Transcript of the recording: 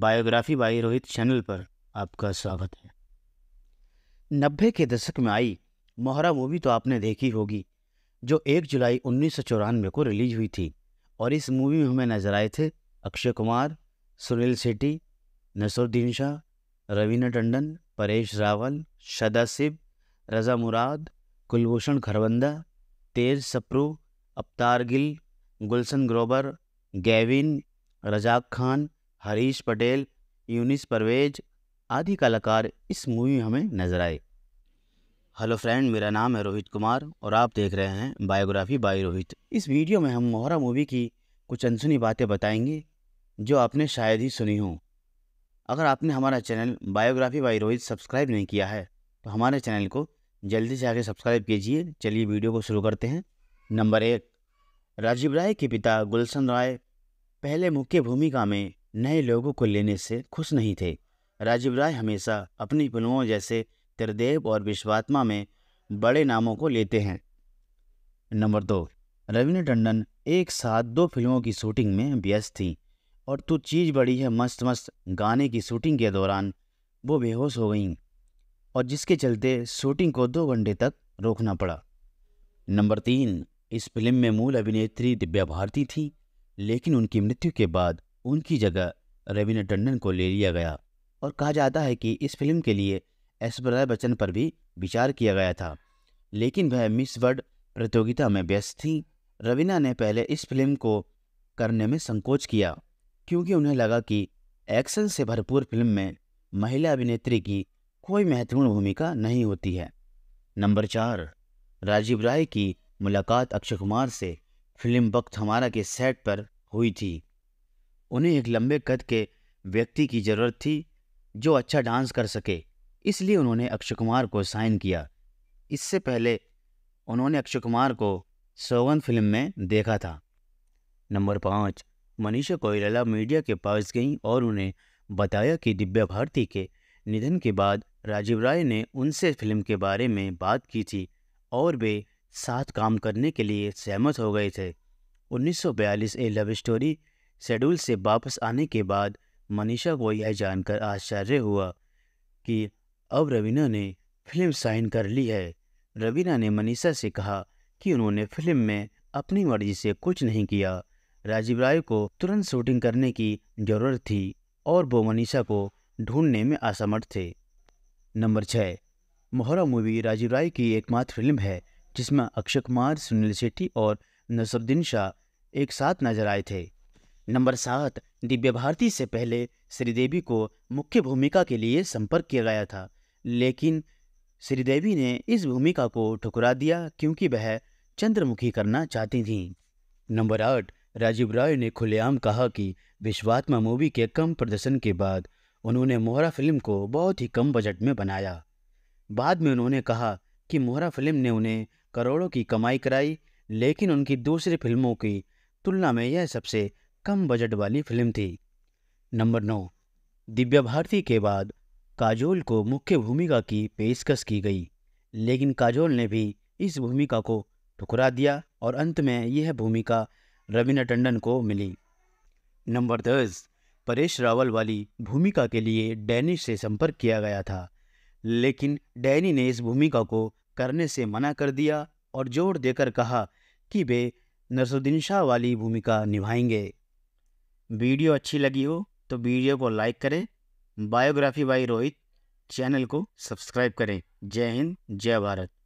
biography by Rohit channel पर आपका स्वागत है नब्बे के दशक में आई मोहरा मूवी तो आपने देखी होगी जो एक जुलाई उन्नीस को रिलीज हुई थी और इस मूवी में हमें नजर आए थे अक्षय कुमार सुनील सेट्टी नसरुद्दीन शाह रवीना टंडन परेश रावल शदा सिब रज़ा मुराद कुलभूषण खरबंदा तेज सप्रू अवतार गिल गुलशन ग्रोबर गैविन रजाक खान हरीश पटेल यूनिस परवेज आदि कलाकार इस मूवी में हमें नज़र आए हेलो फ्रेंड मेरा नाम है रोहित कुमार और आप देख रहे हैं बायोग्राफी बाय रोहित इस वीडियो में हम मोहरा मूवी की कुछ अनसुनी बातें बताएंगे जो आपने शायद ही सुनी हो अगर आपने हमारा channel biography by Rohit subscribe नहीं किया है तो हमारे चैनल को जल्दी से आगे सब्सक्राइब कीजिए चलिए वीडियो को शुरू करते हैं नंबर एक राजीव राय के पिता गुलशन राय पहले मुख्य भूमिका में नए लोगों को लेने से खुश नहीं थे राजीव राय हमेशा अपनी फिल्मों जैसे त्रिदेव और विश्वात्मा में बड़े नामों को लेते हैं नंबर दो रवीना टंडन एक साथ दो फिल्मों की शूटिंग में व्यस्त थी और तू तो चीज़ बड़ी है मस्त मस्त गाने की शूटिंग के दौरान वो बेहोश हो गईं और जिसके चलते शूटिंग को दो घंटे तक रोकना पड़ा नंबर तीन इस फिल्म में मूल अभिनेत्री दिव्या भारती थी लेकिन उनकी मृत्यु के बाद उनकी जगह रवीना टंडन को ले लिया गया और कहा जाता है कि इस फिल्म के लिए ऐश्वर्या बच्चन पर भी विचार किया गया था लेकिन वह मिस वर्ल्ड प्रतियोगिता में व्यस्त थी रवीना ने पहले इस फिल्म को करने में संकोच किया क्योंकि उन्हें लगा कि एक्शन से भरपूर फिल्म में महिला अभिनेत्री की कोई महत्वपूर्ण भूमिका नहीं होती है नंबर चार राजीव राय की मुलाकात अक्षय कुमार से फिल्म वक्त हमारा के सेट पर हुई थी उन्हें एक लंबे कद के व्यक्ति की जरूरत थी जो अच्छा डांस कर सके इसलिए उन्होंने अक्षय कुमार को साइन किया इससे पहले उन्होंने अक्षय कुमार को सोवन फिल्म में देखा था नंबर पाँच मनीषा कोयराला मीडिया के पास गईं और उन्हें बताया कि दिव्या भारती के निधन के बाद राजीव राय ने उनसे फिल्म के बारे में बात की थी और वे साथ काम करने के लिए सहमत हो गए थे 1942 ए लव स्टोरी शेड्यूल से वापस आने के बाद मनीषा को यह जानकर आश्चर्य हुआ कि अब रवीना ने फिल्म साइन कर ली है रवीना ने मनीषा से कहा कि उन्होंने फिल्म में अपनी मर्जी से कुछ नहीं किया राजीव राय को तुरंत शूटिंग करने की जरूरत थी और वो मनीषा को ढूंढने में असमर्थ थे नंबर छः मोहरा मूवी राजीव राय की एकमात्र फिल्म है जिसमें अक्षय कुमार सुनील शेट्टी और नसरुद्दीन शाह एक साथ नजर आए थे नंबर सात दिव्य भारती से पहले श्रीदेवी को मुख्य भूमिका के लिए संपर्क किया गया था लेकिन श्रीदेवी ने इस भूमिका को ठुकरा दिया क्योंकि वह चंद्रमुखी करना चाहती थीं नंबर आठ राजीव राय ने खुलेआम कहा कि विश्वात्मा मूवी के कम प्रदर्शन के बाद उन्होंने मोहरा फिल्म को बहुत ही कम बजट में बनाया बाद में उन्होंने कहा कि मोहरा फिल्म ने उन्हें करोड़ों की कमाई कराई लेकिन उनकी दूसरी फिल्मों की तुलना में यह सबसे कम बजट वाली फिल्म थी नंबर नौ दिव्या भारती के बाद काजोल को मुख्य भूमिका की पेशकश की गई लेकिन काजोल ने भी इस भूमिका को ठुकरा दिया और अंत में यह भूमिका रवीना टंडन को मिली नंबर दस परेश रावल वाली भूमिका के लिए डैनी से संपर्क किया गया था लेकिन डैनी ने इस भूमिका को करने से मना कर दिया और जोर देकर कहा कि वे नसरुद्दीन शाह वाली भूमिका निभाएंगे वीडियो अच्छी लगी हो तो वीडियो को लाइक करें बायोग्राफी बाई रोहित चैनल को सब्सक्राइब करें जय हिंद जय भारत